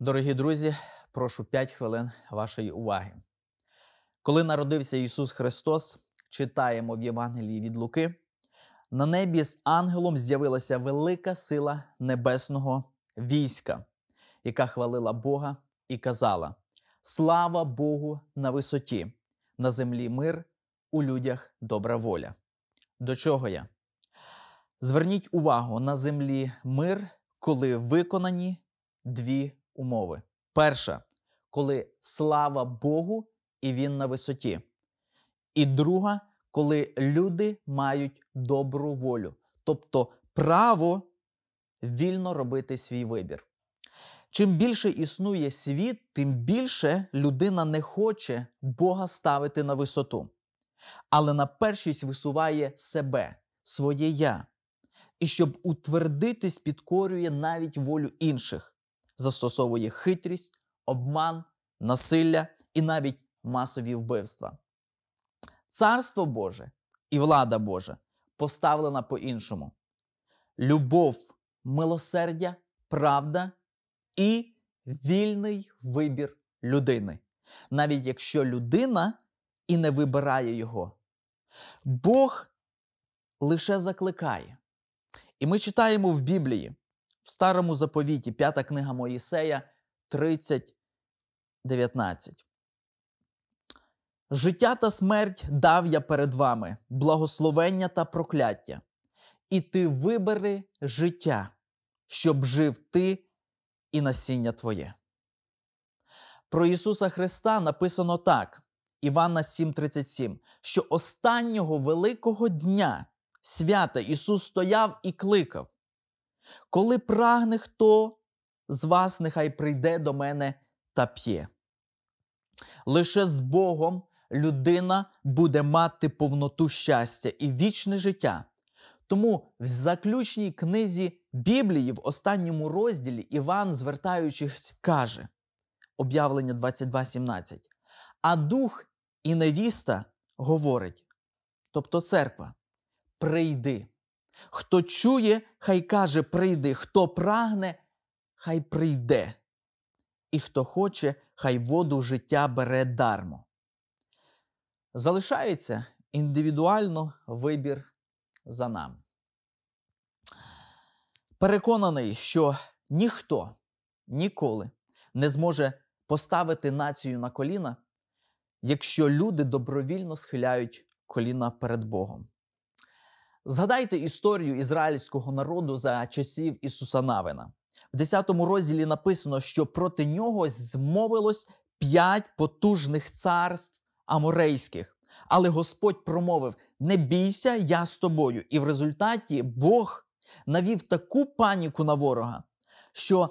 Дорогі друзі, прошу 5 хвилин вашої уваги. Коли народився Ісус Христос, читаємо в Євангелії від Луки, на небі з ангелом з'явилася велика сила небесного війська, яка хвалила Бога і казала: Слава Богу на висоті, на землі мир, у людях добра воля. До чого я? Зверніть увагу на землі мир, коли виконані дві умови. Перша, коли слава Богу, і він на висоті. І друга, коли люди мають добру волю, тобто право вільно робити свій вибір. Чим більше існує світ, тим більше людина не хоче Бога ставити на висоту. Але на першість висуває себе, своє я. І щоб утвердитись, підкорює навіть волю інших застосовує хитрість, обман, насилля і навіть масові вбивства. Царство Боже і влада Божа поставлена по-іншому: любов, милосердя, правда і вільний вибір людини, навіть якщо людина і не вибирає його. Бог лише закликає. І ми читаємо в Біблії, в Старому заповіті, п'ята книга Моїсея 30:19. Життя та смерть дав я перед вами, благословення та прокляття. І ти вибери життя, щоб жив ти і насіння твоє. Про Ісуса Христа написано так, Івана 7:37, що останнього великого дня свята Ісус стояв і кликав. Коли прагне хто з вас, нехай прийде до мене та п'є. Лише з Богом людина буде мати повноту щастя і вічне життя. Тому в заключній книзі Біблії, в останньому розділі, Іван, звертаючись, каже об'явлення 22:17. А дух і невіста говорить, тобто церква, прийди. Хто чує, хай каже, прийди, хто прагне, хай прийде, і хто хоче, хай воду життя бере дармо. Залишається індивідуально вибір за нами. Переконаний, що ніхто ніколи не зможе поставити націю на коліна, якщо люди добровільно схиляють коліна перед Богом. Згадайте історію ізраїльського народу за часів Ісуса Навина. В 10 розділі написано, що проти нього змовилось п'ять потужних царств аморейських. Але Господь промовив: Не бійся, я з тобою. І в результаті Бог навів таку паніку на ворога, що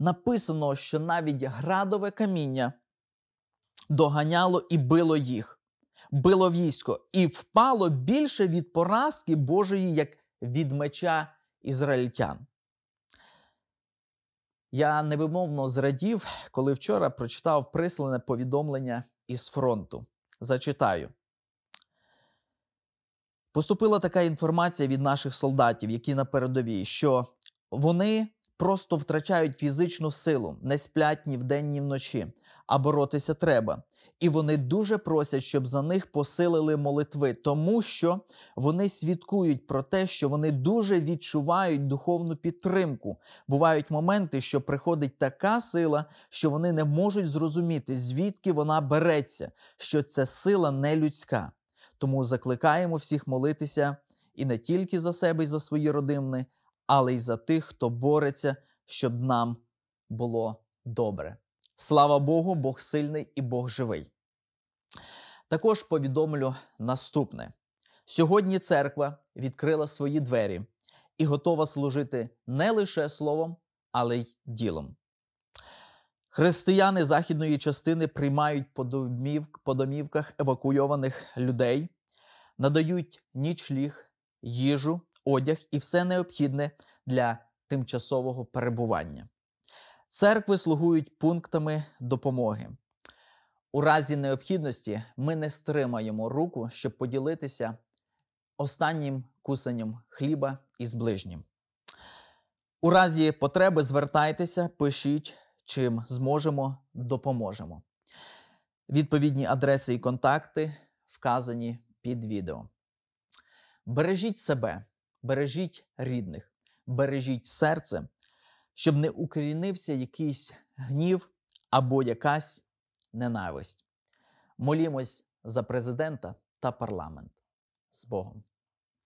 написано, що навіть градове каміння доганяло і било їх било військо, і впало більше від поразки Божої, як від меча ізраїльтян. Я невимовно зрадів, коли вчора прочитав прислане повідомлення із фронту. Зачитаю. Поступила така інформація від наших солдатів, які на передовій, що вони просто втрачають фізичну силу, не сплять ні вдень, ні вночі, а боротися треба. І вони дуже просять, щоб за них посилили молитви, тому що вони свідкують про те, що вони дуже відчувають духовну підтримку. Бувають моменти, що приходить така сила, що вони не можуть зрозуміти, звідки вона береться, що ця сила не людська. Тому закликаємо всіх молитися і не тільки за себе і за свої родини, але й за тих, хто бореться, щоб нам було добре. Слава Богу, Бог сильний і Бог живий. Також повідомлю наступне: сьогодні церква відкрила свої двері і готова служити не лише словом, але й ділом. Християни західної частини приймають по домівках евакуйованих людей, надають нічліг, їжу, одяг і все необхідне для тимчасового перебування. Церкви слугують пунктами допомоги. У разі необхідності ми не стримаємо руку, щоб поділитися останнім кусанням хліба із ближнім. У разі потреби звертайтеся, пишіть, чим зможемо, допоможемо. Відповідні адреси і контакти вказані під відео. Бережіть себе, бережіть рідних, бережіть серце щоб не укорінився якийсь гнів або якась ненависть. Молімось за президента та парламент з Богом.